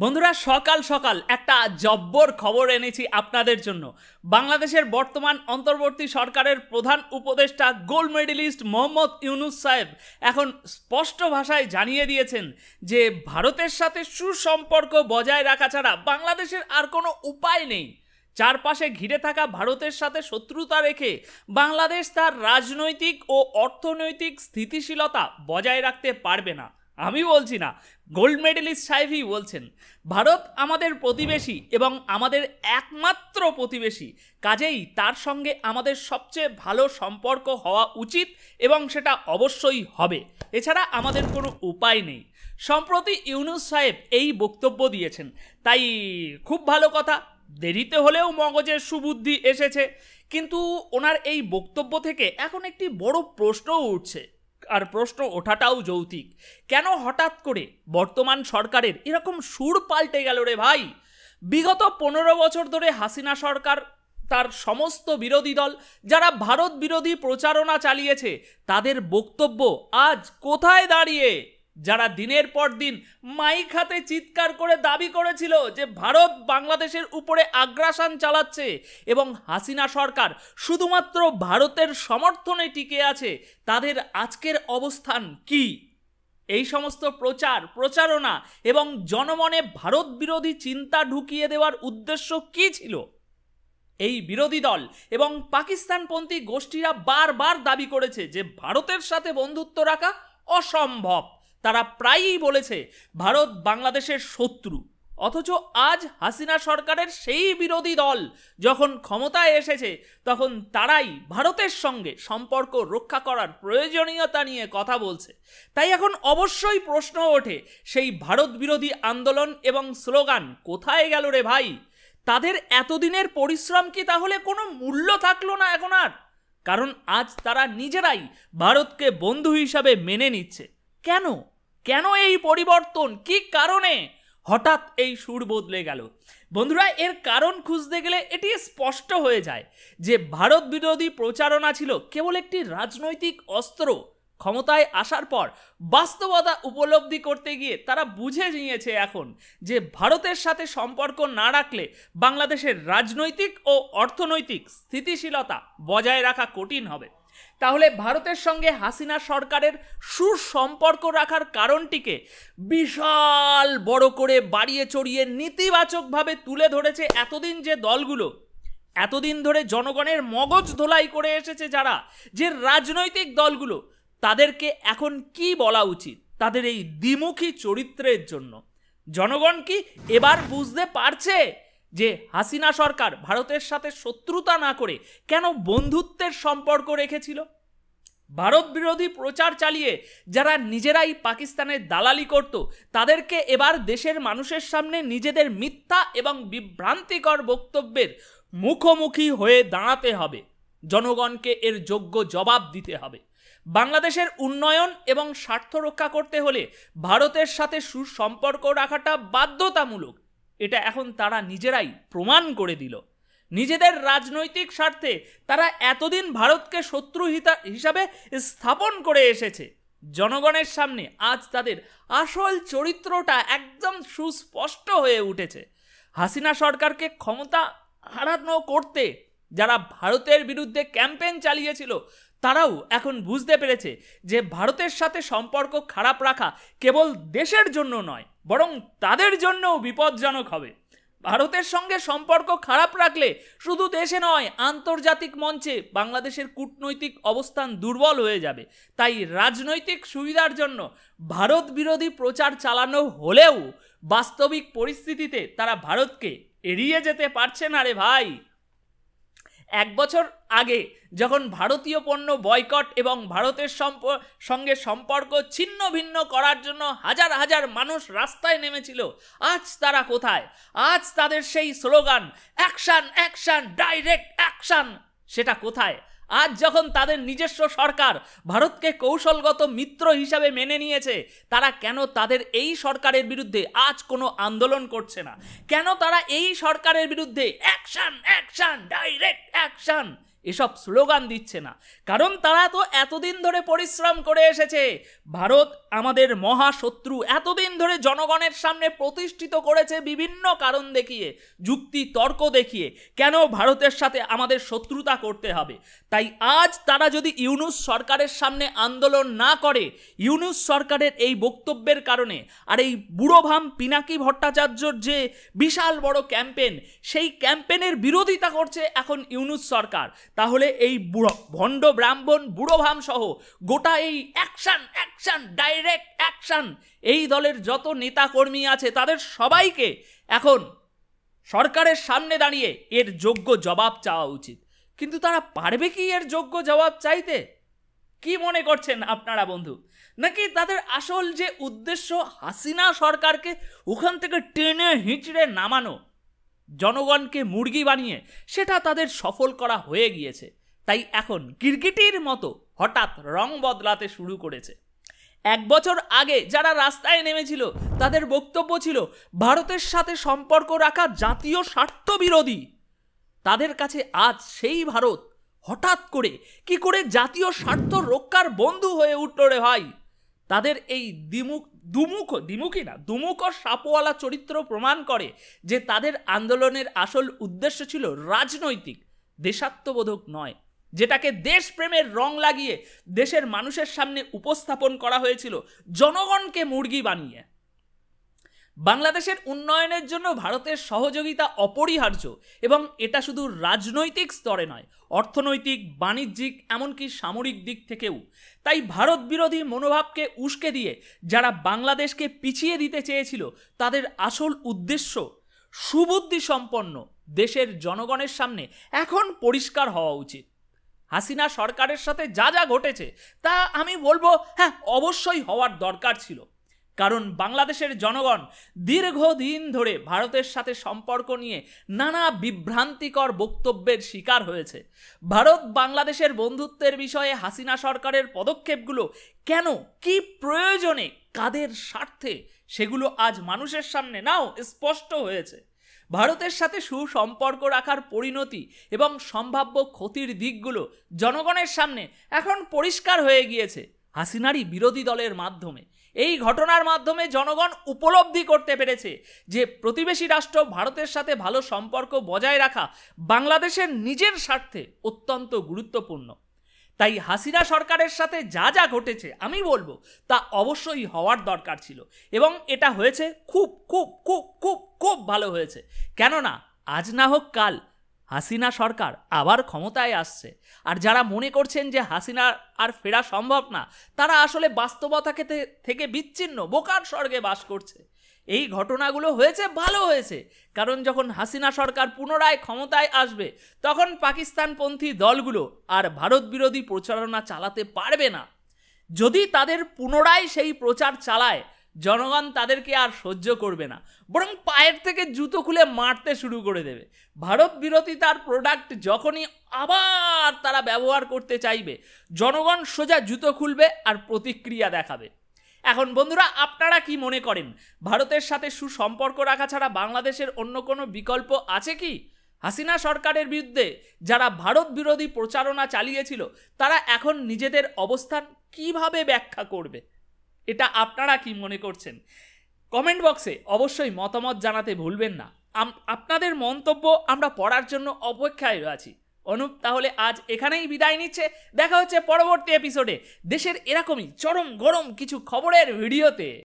বন্ধুরা সকাল সকাল একটা জব্বর খবর এনেছি আপনাদের জন্য বাংলাদেশের বর্তমান অন্তর্বর্তী সরকারের প্রধান উপদেষ্টা গোল্ড মেডেলিস্ট মোহাম্মদ ইউনুস সাহেব এখন স্পষ্ট ভাষায় জানিয়ে দিয়েছেন যে ভারতের সাথে সুসম্পর্ক বজায় রাখা ছাড়া বাংলাদেশের আর কোনো উপায় নেই চারপাশে ঘিরে থাকা ভারতের সাথে শত্রুতা রেখে বাংলাদেশ তার রাজনৈতিক ও অর্থনৈতিক স্থিতিশীলতা বজায় রাখতে পারবে না আমি বলছি না গোল্ড মেডেলিস্ট সাহেবই বলছেন ভারত আমাদের প্রতিবেশী এবং আমাদের একমাত্র প্রতিবেশী কাজেই তার সঙ্গে আমাদের সবচেয়ে ভালো সম্পর্ক হওয়া উচিত এবং সেটা অবশ্যই হবে এছাড়া আমাদের কোনো উপায় নেই সম্প্রতি ইউনুস সাহেব এই বক্তব্য দিয়েছেন তাই খুব ভালো কথা দেরিতে হলেও মগজের সুবুদ্ধি এসেছে কিন্তু ওনার এই বক্তব্য থেকে এখন একটি বড় প্রশ্নও উঠছে আর প্রশ্ন ওঠাটাও যৌতিক কেন হঠাৎ করে বর্তমান সরকারের এরকম সুর পাল্টে গেল রে ভাই বিগত পনেরো বছর ধরে হাসিনা সরকার তার সমস্ত বিরোধী দল যারা ভারত বিরোধী প্রচারণা চালিয়েছে তাদের বক্তব্য আজ কোথায় দাঁড়িয়ে যারা দিনের পর দিন মাইক হাতে চিৎকার করে দাবি করেছিল যে ভারত বাংলাদেশের উপরে আগ্রাসন চালাচ্ছে এবং হাসিনা সরকার শুধুমাত্র ভারতের সমর্থনে টিকে আছে তাদের আজকের অবস্থান কি এই সমস্ত প্রচার প্রচারণা এবং জনমনে ভারত বিরোধী চিন্তা ঢুকিয়ে দেওয়ার উদ্দেশ্য কি ছিল এই বিরোধী দল এবং পাকিস্তানপন্থী গোষ্ঠীরা বারবার দাবি করেছে যে ভারতের সাথে বন্ধুত্ব রাখা অসম্ভব তারা প্রায়ই বলেছে ভারত বাংলাদেশের শত্রু অথচ আজ হাসিনা সরকারের সেই বিরোধী দল যখন ক্ষমতায় এসেছে তখন তারাই ভারতের সঙ্গে সম্পর্ক রক্ষা করার প্রয়োজনীয়তা নিয়ে কথা বলছে তাই এখন অবশ্যই প্রশ্ন ওঠে সেই ভারত বিরোধী আন্দোলন এবং স্লোগান কোথায় গেল রে ভাই তাদের এতদিনের পরিশ্রম কি তাহলে কোনো মূল্য থাকলো না এখন আর কারণ আজ তারা নিজেরাই ভারতকে বন্ধু হিসাবে মেনে নিচ্ছে কেন কেন এই পরিবর্তন কি কারণে হঠাৎ এই সুর বদলে গেল বন্ধুরা এর কারণ খুঁজতে গেলে এটি স্পষ্ট হয়ে যায় যে ভারত বিরোধী প্রচারণা ছিল কেবল একটি রাজনৈতিক অস্ত্র ক্ষমতায় আসার পর বাস্তবতা উপলব্ধি করতে গিয়ে তারা বুঝে নিয়েছে এখন যে ভারতের সাথে সম্পর্ক না রাখলে বাংলাদেশের রাজনৈতিক ও অর্থনৈতিক স্থিতিশীলতা বজায় রাখা কঠিন হবে তাহলে ভারতের সঙ্গে হাসিনা সরকারের সুসম্পর্ক রাখার কারণটিকে বিশাল বড় করে বাড়িয়ে চড়িয়ে নেতিবাচকভাবে তুলে ধরেছে এতদিন যে দলগুলো এতদিন ধরে জনগণের মগজ ধোলাই করে এসেছে যারা যে রাজনৈতিক দলগুলো তাদেরকে এখন কি বলা উচিত তাদের এই দ্বিমুখী চরিত্রের জন্য জনগণ কি এবার বুঝতে পারছে যে হাসিনা সরকার ভারতের সাথে শত্রুতা না করে কেন বন্ধুত্বের সম্পর্ক রেখেছিল ভারত বিরোধী প্রচার চালিয়ে যারা নিজেরাই পাকিস্তানের দালালি করত তাদেরকে এবার দেশের মানুষের সামনে নিজেদের মিথ্যা এবং বিভ্রান্তিকর বক্তব্যের মুখোমুখি হয়ে দাঁড়াতে হবে জনগণকে এর যোগ্য জবাব দিতে হবে বাংলাদেশের উন্নয়ন এবং স্বার্থ রক্ষা করতে হলে ভারতের সাথে সুসম্পর্ক রাখাটা বাধ্যতামূলক এটা এখন তারা নিজেরাই প্রমাণ করে দিল নিজেদের রাজনৈতিক স্বার্থে তারা এতদিন ভারতকে শত্রু হিসাবে স্থাপন করে এসেছে জনগণের সামনে আজ তাদের আসল চরিত্রটা একদম সুস্পষ্ট হয়ে উঠেছে হাসিনা সরকারকে ক্ষমতা হারানো করতে যারা ভারতের বিরুদ্ধে ক্যাম্পেইন চালিয়েছিল তারাও এখন বুঝতে পেরেছে যে ভারতের সাথে সম্পর্ক খারাপ রাখা কেবল দেশের জন্য নয় বরং তাদের জন্যও বিপজ্জনক হবে ভারতের সঙ্গে সম্পর্ক খারাপ রাখলে শুধু দেশে নয় আন্তর্জাতিক মঞ্চে বাংলাদেশের কূটনৈতিক অবস্থান দুর্বল হয়ে যাবে তাই রাজনৈতিক সুবিধার জন্য ভারত বিরোধী প্রচার চালানো হলেও বাস্তবিক পরিস্থিতিতে তারা ভারতকে এড়িয়ে যেতে পারছে না রে ভাই এক বছর আগে যখন ভারতীয় পণ্য বয়কট এবং ভারতের সম্প সঙ্গে সম্পর্ক ছিন্ন ভিন্ন করার জন্য হাজার হাজার মানুষ রাস্তায় নেমেছিল আজ তারা কোথায় আজ তাদের সেই slogan action action direct action সেটা কোথায় আজ যখন তাদের নিজস্ব সরকার ভারতকে কৌশলগত মিত্র হিসাবে মেনে নিয়েছে তারা কেন তাদের এই সরকারের বিরুদ্ধে আজ কোনো আন্দোলন করছে না কেন তারা এই সরকারের বিরুদ্ধে অ্যাকশন অ্যাকশন ডাইরেক্ট অ্যাকশন এসব স্লোগান দিচ্ছে না কারণ তারা তো এতদিন ধরে পরিশ্রম করে এসেছে ভারত আমাদের মহাশত্রু এতদিন ধরে জনগণের সামনে প্রতিষ্ঠিত করেছে বিভিন্ন কারণ দেখিয়ে যুক্তি তর্ক দেখিয়ে কেন ভারতের সাথে আমাদের শত্রুতা করতে হবে তাই আজ তারা যদি ইউনুস সরকারের সামনে আন্দোলন না করে ইউনুস সরকারের এই বক্তব্যের কারণে আর এই বুড়োভাম পিনাকি ভট্টাচার্যর যে বিশাল বড় ক্যাম্পেন সেই ক্যাম্পেনের বিরোধিতা করছে এখন ইউনুস সরকার তাহলে এই বুড়ো ভণ্ড ব্রাহ্মণ বুড়োভাম সহ গোটা এই অ্যাকশান অ্যাকশান ডাইরেক্ট অ্যাকশান এই দলের যত নেতাকর্মী আছে তাদের সবাইকে এখন সরকারের সামনে দাঁড়িয়ে এর যোগ্য জবাব চাওয়া উচিত কিন্তু তারা পারবে কি এর যোগ্য জবাব চাইতে কি মনে করছেন আপনারা বন্ধু নাকি তাদের আসল যে উদ্দেশ্য হাসিনা সরকারকে ওখান থেকে টেনে হিঁচড়ে নামানো জনগণকে মুরগি বানিয়ে সেটা তাদের সফল করা হয়ে গিয়েছে তাই এখন গিরগিটির মতো হঠাৎ রং বদলাতে শুরু করেছে এক বছর আগে যারা রাস্তায় নেমেছিল তাদের বক্তব্য ছিল ভারতের সাথে সম্পর্ক রাখা জাতীয় স্বার্থ বিরোধী তাদের কাছে আজ সেই ভারত হঠাৎ করে কি করে জাতীয় স্বার্থ রক্ষার বন্ধু হয়ে উঠল রে ভাই তাদের এই দ্বিমুখ দুমুখ দ্বিমুখী না দুমুখ সাপওয়ালা চরিত্র প্রমাণ করে যে তাদের আন্দোলনের আসল উদ্দেশ্য ছিল রাজনৈতিক দেশাত্মবোধক নয় যেটাকে দেশপ্রেমের রং লাগিয়ে দেশের মানুষের সামনে উপস্থাপন করা হয়েছিল জনগণকে মুরগি বানিয়ে বাংলাদেশের উন্নয়নের জন্য ভারতের সহযোগিতা অপরিহার্য এবং এটা শুধু রাজনৈতিক স্তরে নয় অর্থনৈতিক বাণিজ্যিক এমনকি সামরিক দিক থেকেও তাই ভারত বিরোধী মনোভাবকে উস্কে দিয়ে যারা বাংলাদেশকে পিছিয়ে দিতে চেয়েছিল তাদের আসল উদ্দেশ্য সুবুদ্ধি সম্পন্ন দেশের জনগণের সামনে এখন পরিষ্কার হওয়া উচিত হাসিনা সরকারের সাথে যা যা ঘটেছে তা আমি বলবো হ্যাঁ অবশ্যই হওয়ার দরকার ছিল কারণ বাংলাদেশের জনগণ দীর্ঘদিন ধরে ভারতের সাথে সম্পর্ক নিয়ে নানা বিভ্রান্তিকর বক্তব্যের শিকার হয়েছে ভারত বাংলাদেশের বন্ধুত্বের বিষয়ে হাসিনা সরকারের পদক্ষেপগুলো কেন কি প্রয়োজনে কাদের স্বার্থে সেগুলো আজ মানুষের সামনে নাও স্পষ্ট হয়েছে ভারতের সাথে সুসম্পর্ক রাখার পরিণতি এবং সম্ভাব্য ক্ষতির দিকগুলো জনগণের সামনে এখন পরিষ্কার হয়ে গিয়েছে হাসিনারই বিরোধী দলের মাধ্যমে এই ঘটনার মাধ্যমে জনগণ উপলব্ধি করতে পেরেছে যে প্রতিবেশী রাষ্ট্র ভারতের সাথে ভালো সম্পর্ক বজায় রাখা বাংলাদেশের নিজের স্বার্থে অত্যন্ত গুরুত্বপূর্ণ তাই হাসিনা সরকারের সাথে যা যা ঘটেছে আমি বলবো তা অবশ্যই হওয়ার দরকার ছিল এবং এটা হয়েছে খুব খুব খুব খুব খুব ভালো হয়েছে কেননা আজ না হোক কাল হাসিনা সরকার আবার ক্ষমতায় আসছে আর যারা মনে করছেন যে হাসিনা আর ফেরা সম্ভব না তারা আসলে বাস্তবতাকে থেকে বিচ্ছিন্ন বোকার স্বর্গে বাস করছে এই ঘটনাগুলো হয়েছে ভালো হয়েছে কারণ যখন হাসিনা সরকার পুনরায় ক্ষমতায় আসবে তখন পাকিস্তানপন্থী দলগুলো আর ভারত বিরোধী প্রচারণা চালাতে পারবে না যদি তাদের পুনরায় সেই প্রচার চালায় জনগণ তাদেরকে আর সহ্য করবে না বরং পায়ের থেকে জুতো খুলে মারতে শুরু করে দেবে ভারত বিরোধী তার প্রোডাক্ট যখনই আবার তারা ব্যবহার করতে চাইবে জনগণ সোজা জুতো খুলবে আর প্রতিক্রিয়া দেখাবে এখন বন্ধুরা আপনারা কি মনে করেন ভারতের সাথে সুসম্পর্ক রাখা ছাড়া বাংলাদেশের অন্য কোনো বিকল্প আছে কি হাসিনা সরকারের বিরুদ্ধে যারা ভারত বিরোধী প্রচারণা চালিয়েছিল তারা এখন নিজেদের অবস্থান কিভাবে ব্যাখ্যা করবে এটা আপনারা কি মনে করছেন কমেন্ট বক্সে অবশ্যই মতামত জানাতে ভুলবেন না আপনাদের মন্তব্য আমরা পড়ার জন্য অপেক্ষায় আছি অনুপ তাহলে আজ এখানেই বিদায় নিচ্ছে দেখা হচ্ছে পরবর্তী এপিসোডে দেশের এরকমই চরম গরম কিছু খবরের ভিডিওতে